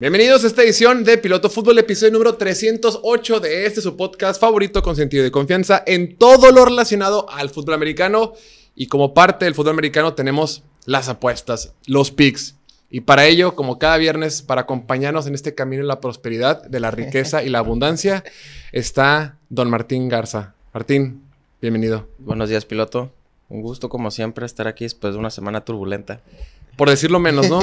Bienvenidos a esta edición de Piloto Fútbol, episodio número 308 de este su podcast favorito con sentido de confianza en todo lo relacionado al fútbol americano. Y como parte del fútbol americano tenemos las apuestas, los picks. Y para ello, como cada viernes, para acompañarnos en este camino de la prosperidad, de la riqueza y la abundancia, está don Martín Garza. Martín, bienvenido. Buenos días, piloto. Un gusto, como siempre, estar aquí después de una semana turbulenta por decirlo menos, ¿no?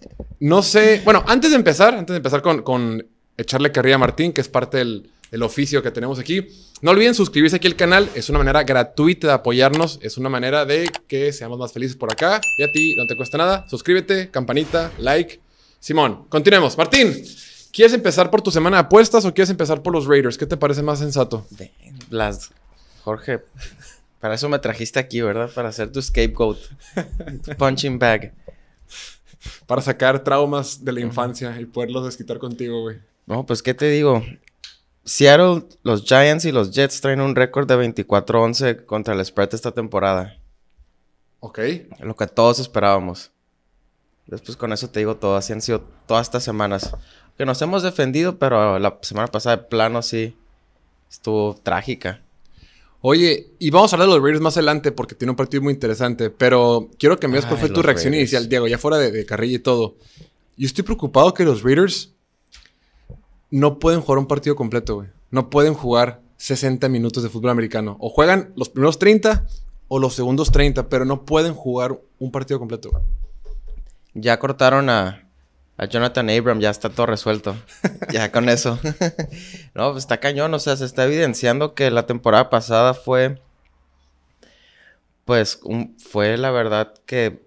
No sé. Bueno, antes de empezar, antes de empezar con, echarle carrilla a Martín, que es parte del, oficio que tenemos aquí, no olviden suscribirse aquí al canal. Es una manera gratuita de apoyarnos. Es una manera de que seamos más felices por acá. Y a ti no te cuesta nada. Suscríbete, campanita, like. Simón, continuemos. Martín, ¿quieres empezar por tu semana de apuestas o quieres empezar por los Raiders? ¿Qué te parece más sensato? Las. Jorge, para eso me trajiste aquí, ¿verdad? Para ser tu scapegoat, punching bag para sacar traumas de la infancia y poderlos desquitar contigo, güey. No, pues, ¿qué te digo? Seattle, los Giants y los Jets traen un récord de 24-11 contra el spread esta temporada. Ok. Lo que todos esperábamos. Después con eso te digo todo. Así han sido todas estas semanas. Que nos hemos defendido, pero la semana pasada de plano sí estuvo trágica. Oye, y vamos a hablar de los Raiders más adelante porque tiene un partido muy interesante, pero quiero que me digas cuál fue tu reacción inicial, Diego, ya fuera de, carril y todo. Yo estoy preocupado que los Raiders no pueden jugar un partido completo, güey. No pueden jugar 60 minutos de fútbol americano. O juegan los primeros 30 o los segundos 30, pero no pueden jugar un partido completo. Ya cortaron a a Jonathan Abram ya está todo resuelto. ya con eso. no, pues está cañón. O sea, se está evidenciando que la temporada pasada fue. Pues fue la verdad que.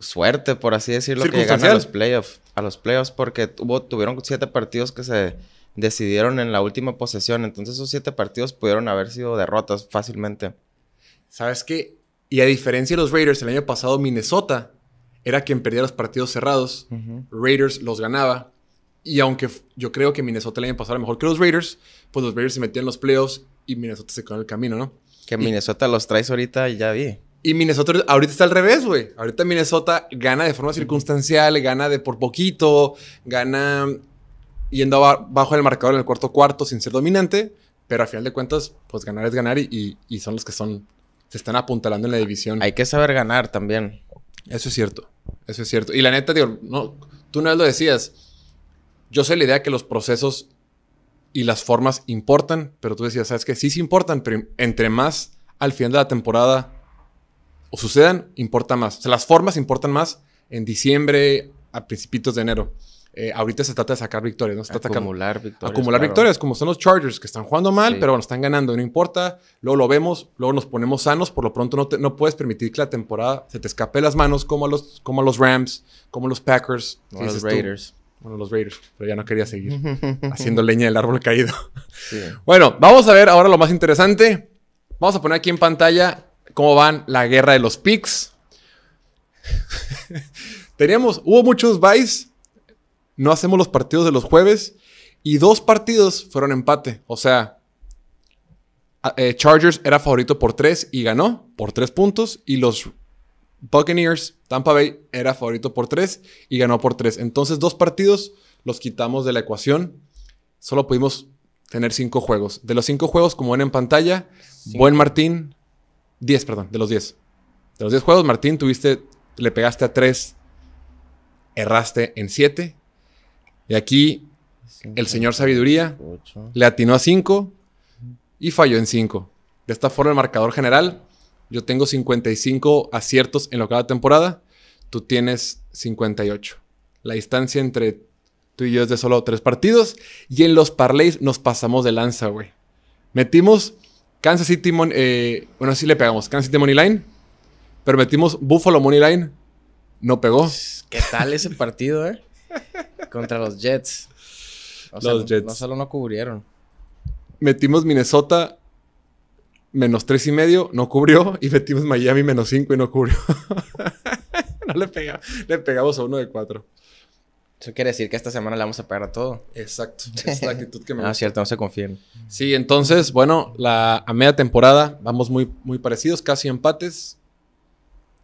Suerte, por así decirlo, que llegaron a los playoffs. A los playoffs, porque tuvieron siete partidos que se decidieron en la última posesión. Entonces, esos siete partidos pudieron haber sido derrotas fácilmente. ¿Sabes qué? Y a diferencia de los Raiders, el año pasado, Minnesota era quien perdía los partidos cerrados. Raiders los ganaba. Y aunque yo creo que Minnesota le iba pasado pasar mejor que los Raiders, pues los Raiders se metían en los playoffs y Minnesota se quedó en el camino, ¿no? Que Minnesota los traes ahorita y ya vi. Y Minnesota ahorita está al revés, güey. Ahorita Minnesota gana de forma circunstancial, gana de por poquito, gana yendo bajo el marcador en el cuarto cuarto sin ser dominante, pero a final de cuentas, pues ganar es ganar y son los que son, se están apuntalando en la división. Hay que saber ganar también. Eso es cierto. Eso es cierto. Y la neta, digo, no, tú una vez lo decías. Yo sé la idea que los procesos y las formas importan, pero tú decías, ¿sabes qué? Sí, sí importan, pero entre más al final de la temporada o sucedan, importa más. O sea, las formas importan más en diciembre, a principitos de enero. Eh, ahorita se trata de sacar victorias, ¿no? trata acumular victorias. Acumular victorias, como son los Chargers, que están jugando mal, pero bueno, están ganando, no importa. Luego lo vemos, luego nos ponemos sanos. Por lo pronto no, puedes permitir que la temporada se te escape las manos como a los, como los Rams, como los Packers. los Raiders. Bueno, los Raiders, pero ya no quería seguir haciendo leña del árbol caído. Bueno, vamos a ver ahora lo más interesante. Vamos a poner aquí en pantalla cómo van la guerra de los picks. Teníamos, hubo muchos buys no hacemos los partidos de los jueves y dos partidos fueron empate. O sea, eh, Chargers era favorito por tres y ganó por tres puntos y los Buccaneers, Tampa Bay era favorito por tres y ganó por tres. Entonces dos partidos los quitamos de la ecuación. Solo pudimos tener cinco juegos. De los cinco juegos, como ven en pantalla, Buen Martín, Diez, perdón, de los diez. De los diez juegos, Martín, tuviste, le pegaste a tres. erraste en siete. Y aquí el señor Sabiduría le atinó a 5 y falló en 5. De esta forma, el marcador general, yo tengo 55 aciertos en lo que temporada, tú tienes 58. La distancia entre tú y yo es de solo tres partidos. Y en los parlays nos pasamos de lanza, güey. Metimos Kansas City, eh, bueno, sí le pegamos, Kansas City Money Line, pero metimos Buffalo Money Line, no pegó. ¿Qué tal ese partido, eh? Contra los Jets. los Jets. No solo no cubrieron. Metimos Minnesota menos tres y medio, no cubrió. Y metimos Miami menos cinco y no cubrió. no le pegamos, le pegamos a uno de cuatro. Eso quiere decir que esta semana le vamos a pegar a todo. Exacto. Es la actitud que me Ah, cierto, no se confíen. Sí, entonces, bueno, la, a media temporada vamos muy, muy parecidos, casi empates.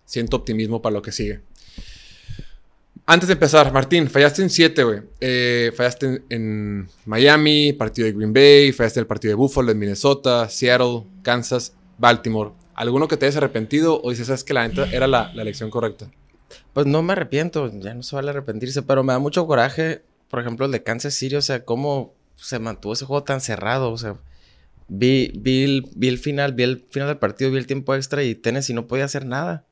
Siento optimismo para lo que sigue. Antes de empezar, Martín, fallaste en siete, güey. Eh, fallaste en, Miami, partido de Green Bay, fallaste en el partido de Buffalo, en Minnesota, Seattle, Kansas, Baltimore. ¿Alguno que te hayas arrepentido o dices, sabes que la era la, elección correcta? Pues no me arrepiento, ya no se vale arrepentirse, pero me da mucho coraje, por ejemplo, el de Kansas City, o sea, cómo se mantuvo ese juego tan cerrado, o sea, vi, vi, el, final, vi el final del partido, vi el tiempo extra y Tennessee no podía hacer nada.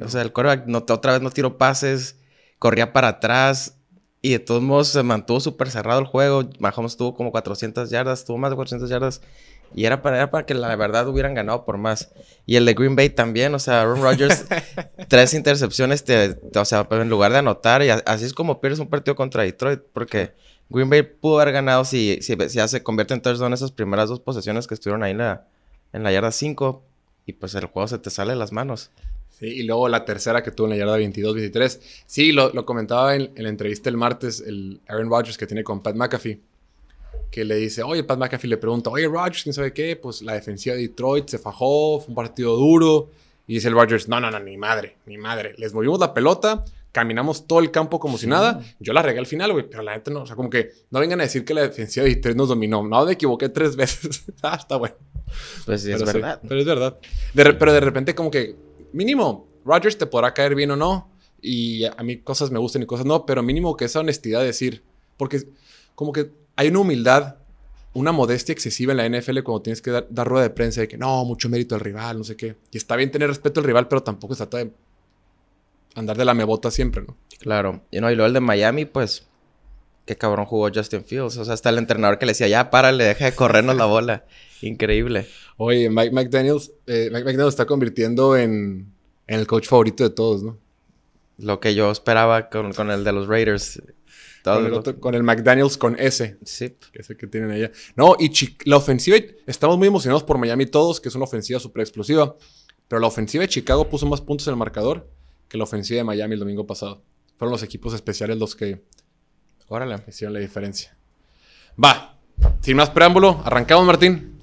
O sea, el coreback otra vez no tiró pases, corría para atrás y de todos modos se mantuvo súper cerrado el juego. Mahomes tuvo como 400 yardas, tuvo más de 400 yardas. Y era para, era para que la verdad hubieran ganado por más. Y el de Green Bay también, o sea, Aaron Rodgers, tres intercepciones, te, o sea, en lugar de anotar. Y así es como pierdes un partido contra Detroit, porque Green Bay pudo haber ganado si, ya se convierte en touchdown esas primeras dos posesiones que estuvieron ahí en la, en la yarda 5. Y pues el juego se te sale de las manos y luego la tercera que tuvo en la yarda 22-23. Sí, lo, comentaba en, la entrevista el martes, el Aaron Rodgers que tiene con Pat McAfee, que le dice, oye, Pat McAfee le pregunta, oye, Rodgers, ¿quién sabe qué? Pues la defensiva de Detroit se fajó, fue un partido duro. Y dice el Rodgers, no, no, no, ni madre, ni madre. Les movimos la pelota, caminamos todo el campo como si nada. Yo la regué al final, güey, pero la gente no. O sea, como que no vengan a decir que la defensiva de Detroit nos dominó. No, me equivoqué tres veces. ah, está bueno. Pues sí, es verdad. Pero es verdad. pero de repente como que mínimo, Rodgers te podrá caer bien o no. Y a mí cosas me gustan y cosas no, pero mínimo que esa honestidad de decir, porque como que hay una humildad, una modestia excesiva en la NFL cuando tienes que dar, rueda de prensa de que no, mucho mérito al rival, no sé qué. Y está bien tener respeto al rival, pero tampoco se trata de andar de la mebota siempre, ¿no? Claro. Y no, y luego el de Miami, pues, qué cabrón jugó Justin Fields. O sea, hasta el entrenador que le decía, ya, párale, deja de corrernos la bola. Increíble. Oye, eh, Mike McDaniels, está convirtiendo en, el coach favorito de todos, ¿no? Lo que yo esperaba con, el de los Raiders. Con el, con McDaniels con ese. Sí. Que que tienen allá. No, y la ofensiva, estamos muy emocionados por Miami todos, que es una ofensiva súper explosiva. Pero la ofensiva de Chicago puso más puntos en el marcador que la ofensiva de Miami el domingo pasado. Fueron los equipos especiales los que Órale. hicieron la diferencia. Va, sin más preámbulo, arrancamos, Martín.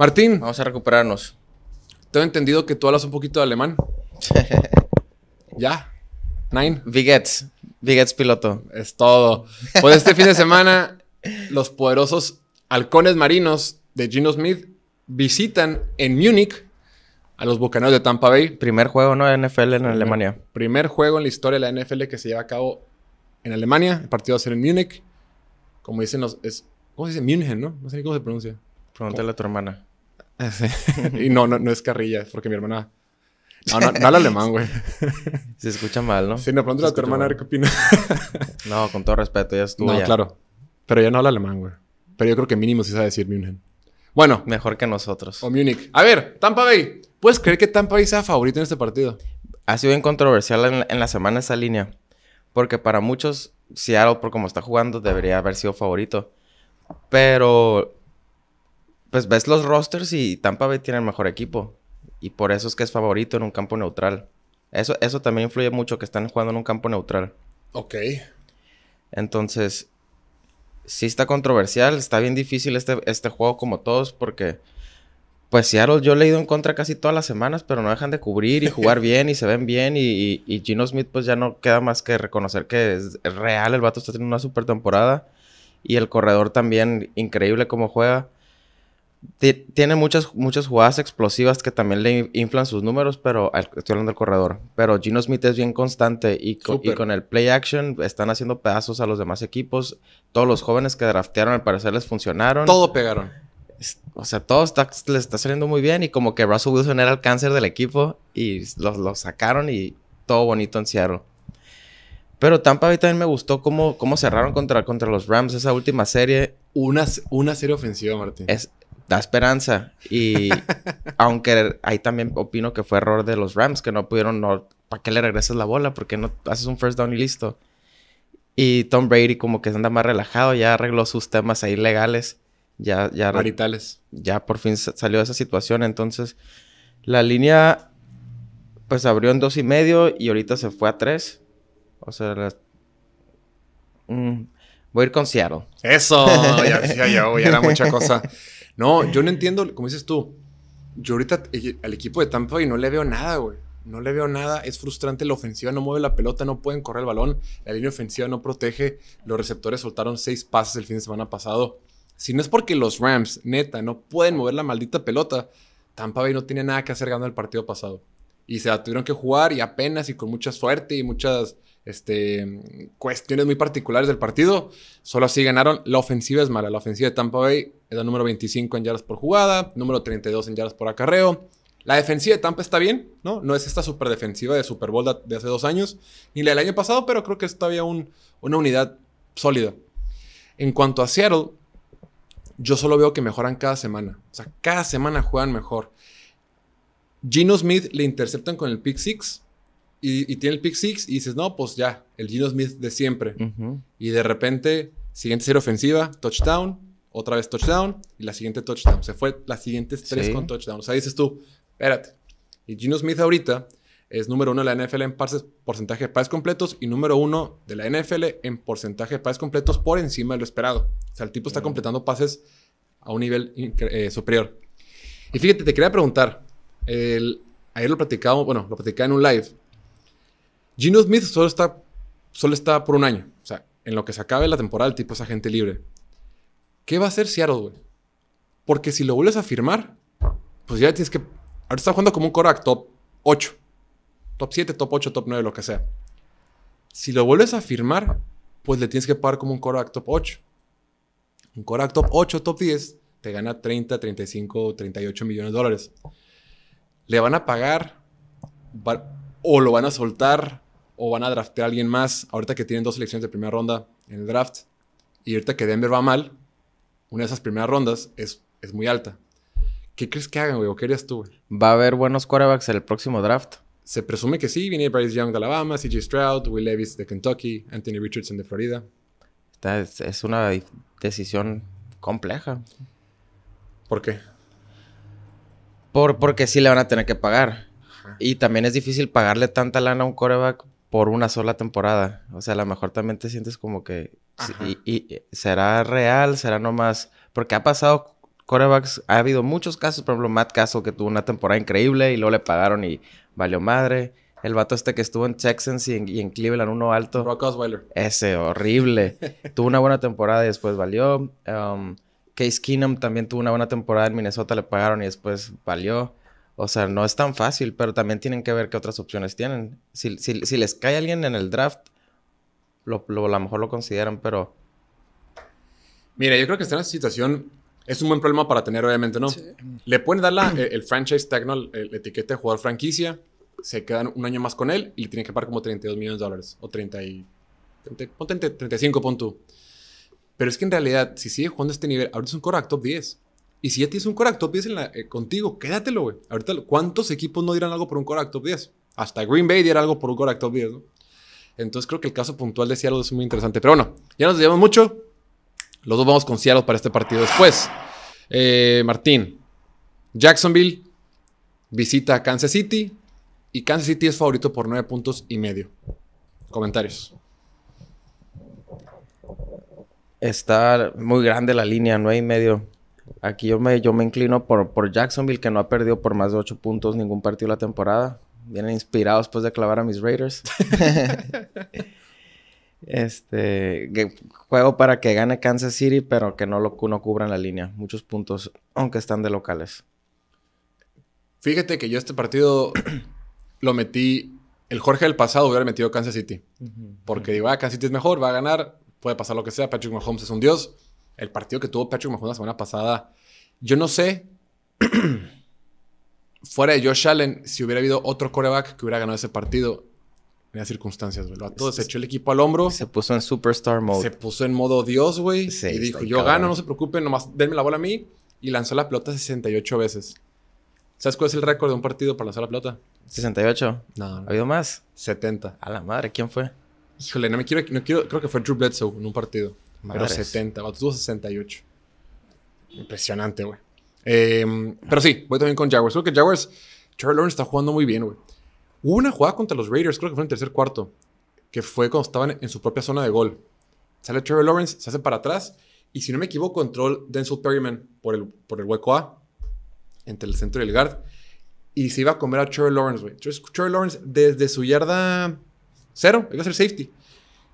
Martín. Vamos a recuperarnos. Tengo entendido que tú hablas un poquito de alemán. ya. Nine. Bigets, Bigets piloto. Es todo. Pues este fin de semana, los poderosos halcones marinos de Gino Smith visitan en Múnich a los Bucaneros de Tampa Bay. Primer juego, ¿no? De NFL en Alemania. Primer juego en la historia de la NFL que se lleva a cabo en Alemania. El partido va a ser en Múnich. Como dicen los... ¿Cómo se dice? ¿no? No sé ni cómo se pronuncia. Pregúntale a tu hermana. Ah, y no, no, no es carrilla, porque mi hermana. No, no, habla alemán, güey. Se escucha mal, ¿no? Sí, no, pronto a tu hermana a ver qué opina. no, con todo respeto, ya estuvo. No, claro. Pero ya no habla alemán, güey. Pero yo creo que mínimo sí sabe decir München. Bueno. Mejor que nosotros. O Múnich. A ver, Tampa Bay. ¿Puedes creer que Tampa Bay sea favorito en este partido? Ha sido bien controversial en, la semana esa línea. Porque para muchos, Seattle, por como está jugando, debería haber sido favorito. Pero pues ves los rosters y Tampa Bay tiene el mejor equipo. Y por eso es que es favorito en un campo neutral. Eso, eso también influye mucho que están jugando en un campo neutral. Ok. Entonces, sí está controversial, está bien difícil este, este juego como todos porque... Pues Seattle yo le he ido en contra casi todas las semanas, pero no dejan de cubrir y jugar bien y se ven bien. Y, y, y Gino Smith pues ya no queda más que reconocer que es real, el vato está teniendo una super temporada. Y el corredor también, increíble como juega tiene muchas, muchas jugadas explosivas que también le inflan sus números, pero estoy hablando del corredor. Pero Gino Smith es bien constante y, con el play action están haciendo pedazos a los demás equipos. Todos los jóvenes que draftearon al parecer les funcionaron. Todo pegaron. O sea, todo está, les está saliendo muy bien y como que Russell Wilson era el cáncer del equipo y los, sacaron y todo bonito en Seattle. Pero Tampa Bay también me gustó cómo, cómo cerraron contra, contra los Rams esa última serie. Una, una serie ofensiva, Martín. Es, da esperanza. Y aunque ahí también opino que fue error de los Rams, que no pudieron, ¿para qué le regresas la bola? Porque no haces un first down y listo. Y Tom Brady como que se anda más relajado, ya arregló sus temas ahí legales. Ya, ya, Maritales. Ya por fin salió de esa situación. Entonces, la línea pues abrió en dos y medio y ahorita se fue a tres. O sea, mm, voy a ir con Seattle. Eso, ya, ya, ya, ya era mucha cosa. No, yo no entiendo, como dices tú, yo ahorita eh, al equipo de Tampa Bay no le veo nada, güey. No le veo nada, es frustrante, la ofensiva no mueve la pelota, no pueden correr el balón, la línea ofensiva no protege, los receptores soltaron seis pases el fin de semana pasado. Si no es porque los Rams, neta, no pueden mover la maldita pelota, Tampa Bay no tiene nada que hacer ganando el partido pasado. Y se la tuvieron que jugar y apenas y con mucha suerte y muchas este, cuestiones muy particulares del partido. Solo así ganaron. La ofensiva es mala. La ofensiva de Tampa Bay es número 25 en yardas por jugada, número 32 en yardas por acarreo. La defensiva de Tampa está bien, ¿no? No es esta super defensiva de Super Bowl de hace dos años, ni la del año pasado, pero creo que es todavía un, una unidad sólida. En cuanto a Seattle, yo solo veo que mejoran cada semana. O sea, cada semana juegan mejor. Gino Smith le interceptan con el pick six y, tiene el pick six y dices, no, pues ya, el Gino Smith de siempre. Y de repente, siguiente serie ofensiva, touchdown, otra vez touchdown y la siguiente touchdown. Se fue las siguientes tres con touchdown. O sea, dices tú, espérate. Y Gino Smith ahorita es número uno de la NFL en pases, porcentaje de pases completos y número uno de la NFL en porcentaje de pases completos por encima de lo esperado. O sea, el tipo está completando pases a un nivel eh, superior. Y fíjate, te quería preguntar, el, ayer lo platicábamos, bueno, lo platicaba en un live Gino Smith solo está, solo está por un año. O sea, en lo que se acabe la temporada, el tipo es agente libre. ¿Qué va a hacer Seattle, güey? Porque si lo vuelves a firmar, pues ya tienes que. Ahora está jugando como un Korak top 8, top 7, top 8, top 9, lo que sea. Si lo vuelves a firmar, pues le tienes que pagar como un Korak top 8. Un Korak top 8, top 10, te gana 30, 35, 38 millones de dólares. Le van a pagar o lo van a soltar o van a draftear a alguien más ahorita que tienen dos selecciones de primera ronda en el draft y ahorita que Denver va mal, una de esas primeras rondas es, es muy alta. ¿Qué crees que hagan, güey? ¿O qué harías tú, ¿Va a haber buenos quarterbacks en el próximo draft? Se presume que sí. Viene Bryce Young de Alabama, CJ Stroud, Will Levis de Kentucky, Anthony Richardson de Florida. es, una decisión compleja. ¿Por qué? Por, porque sí le van a tener que pagar. Y también es difícil pagarle tanta lana a un coreback por una sola temporada. O sea, a lo mejor también te sientes como que... Y, eh, será real, será nomás... Porque ha pasado corebacks, ha habido muchos casos, por ejemplo, Matt Castle que tuvo una temporada increíble y luego le pagaron y valió madre. El vato este que estuvo en Texans y en, Cleveland, uno alto. Rock Osweiler. Ese, horrible. tuvo una buena temporada y después valió. Um, Case Keenum también tuvo una buena temporada en Minnesota, le pagaron y después valió. O sea, no es tan fácil, pero también tienen que ver qué otras opciones tienen. Si, si, si les cae alguien en el draft, lo, lo, a lo mejor lo consideran, pero... Mira, yo creo que está en esa situación es un buen problema para tener, obviamente, ¿no? Le pueden dar e-, el, franchise tag, el, etiquete de jugador franquicia, se quedan un año más con él y le tienen que pagar como 32 millones de dólares o 30 y... 35, pon Pero es que en realidad, si sigue jugando a este nivel, ahorita es un core top 10. Y si ya tienes un correcto Top 10 contigo, quédatelo, güey. Ahorita, ¿cuántos equipos no dirán algo por un correcto Top 10? Hasta Green Bay diera algo por un correcto Top 10, ¿no? Entonces creo que el caso puntual de Seattle es muy interesante. Pero bueno, ya nos llevamos mucho. Los dos vamos con Seattle para este partido después. Eh, Martín, Jacksonville visita a Kansas City y Kansas City es favorito por 9 puntos y medio. Comentarios. Está muy grande la línea, 9 y medio. Aquí yo me, yo me inclino por, por Jacksonville, que no ha perdido por más de 8 puntos ningún partido la temporada. Vienen inspirados después pues, de clavar a mis Raiders. Este juego para que gane Kansas City, pero que no lo no cubran la línea. Muchos puntos, aunque están de locales. Fíjate que yo este partido lo metí. El Jorge del pasado hubiera metido Kansas City. Porque digo, ah, Kansas City es mejor, va a ganar, puede pasar lo que sea. Patrick Mahomes es un dios el partido que tuvo Patrick Mahomes la semana pasada, yo no sé, fuera de Josh Allen, si hubiera habido otro coreback que hubiera ganado ese partido en las circunstancias, güey. se echó el equipo al hombro. Se puso en superstar mode. Se puso en modo Dios, güey. y dijo, yo gano, no se preocupen, nomás denme la bola a mí. Y lanzó la pelota 68 veces. ¿Sabes cuál es el récord de un partido para lanzar la pelota? 68. No. no. ¿Ha habido más? 70. A la madre, ¿quién fue? Híjole, no me quiero, no quiero, creo que fue Drew Bledsoe en un partido pero 70, 268 tuvo 68. Impresionante, güey. Em, pero sí, voy también con Jaguars. Creo que Jaguars, Trevor Lawrence está jugando muy bien, güey. Hubo una jugada contra los Raiders, creo que fue en el tercer cuarto, que fue cuando estaban en su propia zona de gol. Sale Trevor Lawrence, se hace para atrás, y si no me equivoco, control Denzel Perryman por el, por el hueco A, entre el centro y el guard, y se iba a comer a Trevor Lawrence, güey. Trevor Lawrence, desde su yarda cero, iba a ser safety,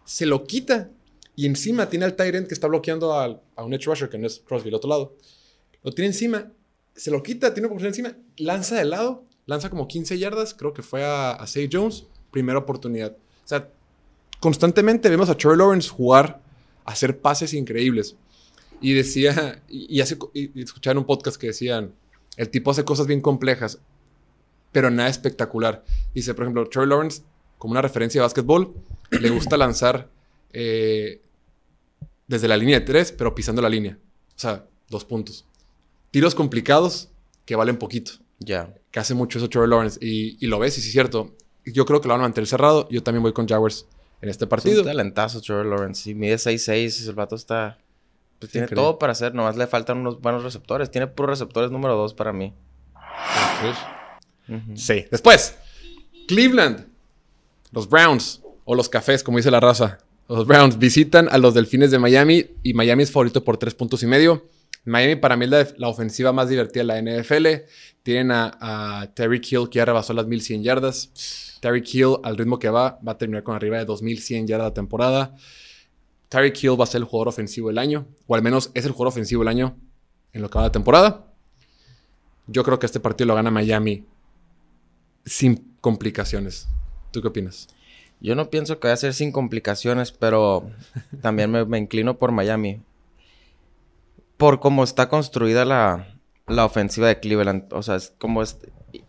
se lo quita y encima tiene al Tyrant que está bloqueando al, a un edge rusher, que no es Crosby, el otro lado. Lo tiene encima, se lo quita, tiene una encima, lanza de lado, lanza como 15 yardas, creo que fue a, a Say Jones, primera oportunidad. O sea, constantemente vemos a Troy Lawrence jugar, hacer pases increíbles. Y decía, y, hace, y, un podcast que decían, el tipo hace cosas bien complejas, pero nada espectacular. Dice, por ejemplo, Troy Lawrence, como una referencia de básquetbol, le gusta lanzar eh, desde la línea de tres, pero pisando la línea. O sea, dos puntos. Tiros complicados que valen poquito. Ya. Que hace mucho eso Trevor Lawrence. Y, lo ves, y si es cierto. Yo creo que lo van a mantener cerrado. Yo también voy con Jaguars en este partido. Es un Trevor Lawrence. mide 6-6, el vato está... Pues, tiene todo para hacer. Nomás le faltan unos buenos receptores. Tiene puros receptores número dos para mí. Sí. Después, Cleveland. Los Browns. O los cafés, como dice la raza. Los Browns visitan a los Delfines de Miami y Miami es favorito por tres puntos y medio. Miami para mí es la, ofensiva más divertida de la NFL. Tienen a, Terry Kill que ya rebasó las 1100 yardas. Terry Kill al ritmo que va va a terminar con arriba de 2100 yardas la temporada. Terry Kill va a ser el jugador ofensivo del año, o al menos es el jugador ofensivo del año en lo que va la temporada. Yo creo que este partido lo gana Miami sin complicaciones. ¿Tú qué opinas? Yo no pienso que vaya a ser sin complicaciones, pero también me, inclino por Miami. Por cómo está construida la, la ofensiva de Cleveland. O sea, es como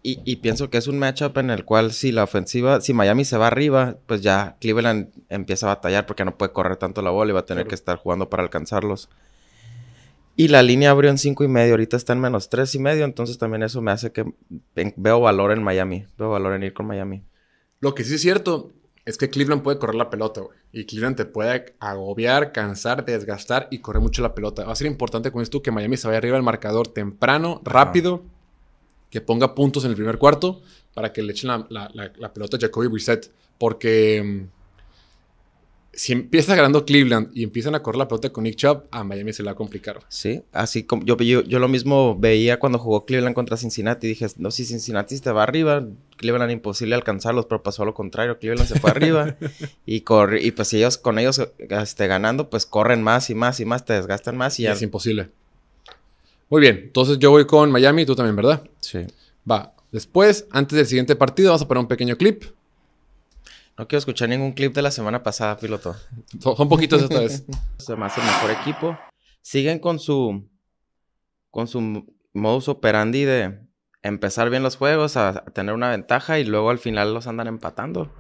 y, pienso que es un matchup en el cual si la ofensiva, si Miami se va arriba, pues ya Cleveland empieza a batallar porque no puede correr tanto la bola y va a tener que estar jugando para alcanzarlos. Y la línea abrió en 5 y medio, ahorita está en menos 3 y medio, entonces también eso me hace que veo valor en Miami, veo valor en ir con Miami. Lo que sí es cierto es que Cleveland puede correr la pelota, güey. Y Cleveland te puede agobiar, cansar, desgastar y correr mucho la pelota. Va a ser importante con esto que Miami se vaya arriba del marcador temprano, rápido, que ponga puntos en el primer cuarto para que le echen la, pelota a Jacoby Brissett. Porque mm, si empieza ganando Cleveland y empiezan a correr la pelota con Nick Chubb, a Miami se la va a complicar. Sí, así como yo, yo, lo mismo veía cuando jugó Cleveland contra Cincinnati. Dije, no, si Cincinnati se va arriba, Cleveland imposible alcanzarlos, pero pasó lo contrario. Cleveland se fue arriba y, corre, y pues ellos con ellos este, ganando, pues corren más y más y más, te desgastan más y, ya. Es imposible. Muy bien, entonces yo voy con Miami y tú también, ¿verdad? Sí. Va, después, antes del siguiente partido, vamos a poner un pequeño clip no quiero escuchar ningún clip de la semana pasada, piloto. Son poquitos esta vez. Se el mejor equipo. Siguen con su. con su modus operandi de empezar bien los juegos, a, tener una ventaja y luego al final los andan empatando.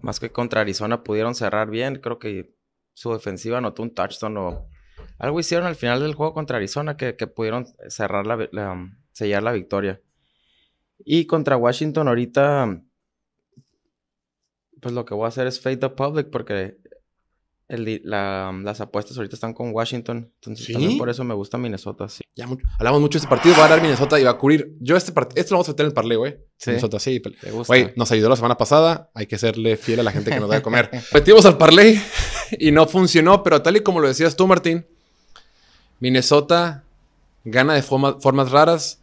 Más que contra Arizona pudieron cerrar bien. Creo que su defensiva anotó un touchdown o algo hicieron al final del juego contra Arizona que, pudieron cerrar la, sellar la victoria. Y contra Washington ahorita pues lo que voy a hacer es fade the public porque las apuestas ahorita están con Washington. Entonces también por eso me gusta Minnesota, sí. Hablamos mucho de este partido. Va a dar Minnesota y va a cubrir. Yo este partido, esto lo vamos a meter en el parlay, güey. Sí. Minnesota, sí. Güey, nos ayudó la semana pasada. Hay que serle fiel a la gente que nos da de comer. Metimos al parlay y no funcionó, pero tal y como lo decías tú, Martín, Minnesota gana de formas raras,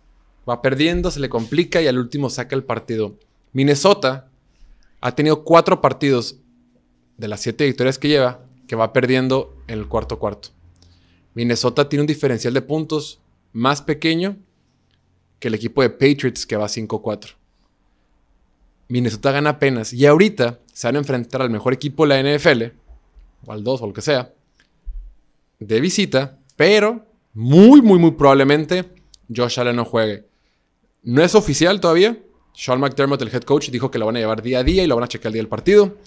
va perdiendo, se le complica y al último saca el partido. Minnesota ha tenido cuatro partidos de las siete victorias que lleva que va perdiendo en el cuarto cuarto. Minnesota tiene un diferencial de puntos más pequeño que el equipo de Patriots que va 5-4. Minnesota gana apenas y ahorita se van a enfrentar al mejor equipo de la NFL, o al 2 o lo que sea, de visita, pero muy, muy, muy probablemente Josh Allen no juegue. No es oficial todavía, sean McDermott, el head coach, dijo que lo van a llevar día a día y la van a checar el día del partido.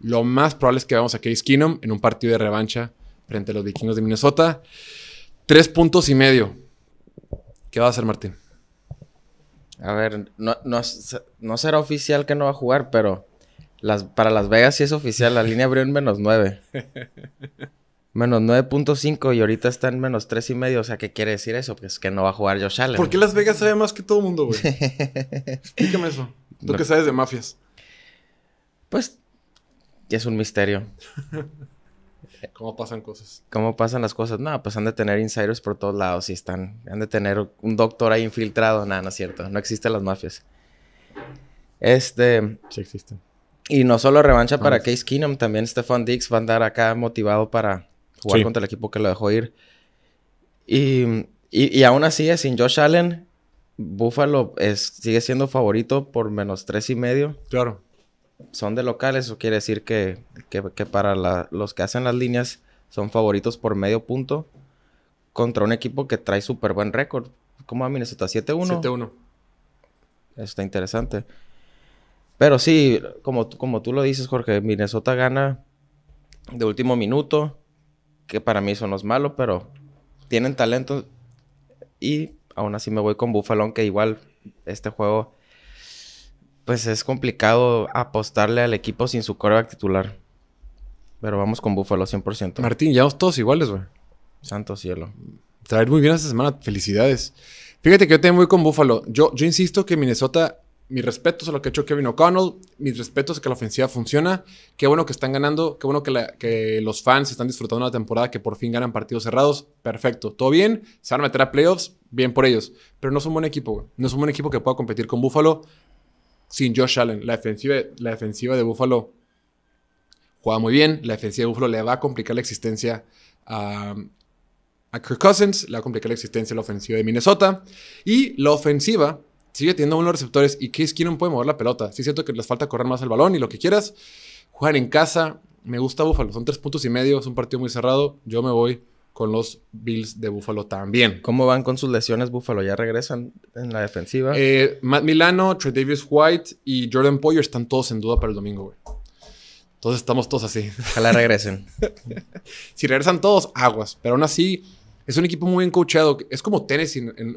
Lo más probable es que veamos a Case Keenum en un partido de revancha frente a los Vikings de Minnesota. Tres puntos y medio. ¿Qué va a hacer Martín? A ver, no, será oficial que no va a jugar, pero las, para Las Vegas sí es oficial. La línea abrió en menos nueve. Menos 9.5 y ahorita está en menos 3 y medio. O sea, ¿qué quiere decir eso? Pues que no va a jugar Josh Allen. ¿Por qué Las Vegas sabe más que todo el mundo, güey? Explícame eso. Tú que sabes de mafias. Pues es un misterio. ¿Cómo pasan cosas? ¿Cómo pasan las cosas? No, pues han de tener insiders por todos lados y están. Han de tener un doctor ahí infiltrado. Nada, no es cierto. No existen las mafias. Este. Sí existen. Y no solo revancha para Case Keenum, también Stefan Dix va a andar acá motivado para Igual contra el equipo que lo dejó ir. Y, aún así, eh, sin Josh Allen, Buffalo es, sigue siendo favorito por menos tres y medio. Claro. Son de locales, eso quiere decir que, para los que hacen las líneas son favoritos por medio punto contra un equipo que trae súper buen récord. ¿Cómo va Minnesota? ¿7-1? 7-1. está interesante. Pero sí, como, como tú lo dices, Jorge, Minnesota gana de último minuto que para mí eso no es malo, pero tienen talento y aún así me voy con Buffalo, aunque igual este juego pues es complicado apostarle al equipo sin su coreback titular. Pero vamos con Buffalo 100%. Martín, ya todos iguales, güey. Santo cielo. Traer muy bien esta semana. Felicidades. Fíjate que yo también voy con Búfalo. Yo, yo insisto que Minnesota mis respetos a lo que ha hecho Kevin O'Connell, mis respetos a que la ofensiva funciona, qué bueno que están ganando, qué bueno que, los fans están disfrutando la temporada, que por fin ganan partidos cerrados, perfecto, todo bien, se van a meter a playoffs, bien por ellos, pero no es un buen equipo, no es un buen equipo que pueda competir con Buffalo sin Josh Allen, la defensiva, la defensiva de Buffalo juega muy bien, la defensiva de Buffalo le va a complicar la existencia a, a Kirk Cousins, le va a complicar la existencia a la ofensiva de Minnesota y la ofensiva sigue teniendo buenos receptores y Case Keenum puede mover la pelota. Sí, es cierto que les falta correr más el balón y lo que quieras. Juegan en casa. Me gusta Búfalo. Son tres puntos y medio. Es un partido muy cerrado. Yo me voy con los Bills de Búfalo también. ¿Cómo van con sus lesiones Búfalo? ¿Ya regresan en la defensiva? Eh, Matt Milano, Trey Davis White y Jordan Poyer están todos en duda para el domingo, güey. Entonces estamos todos así. Ojalá regresen. si regresan todos, aguas. Pero aún así, es un equipo muy bien coachado. Es como Tennessee en,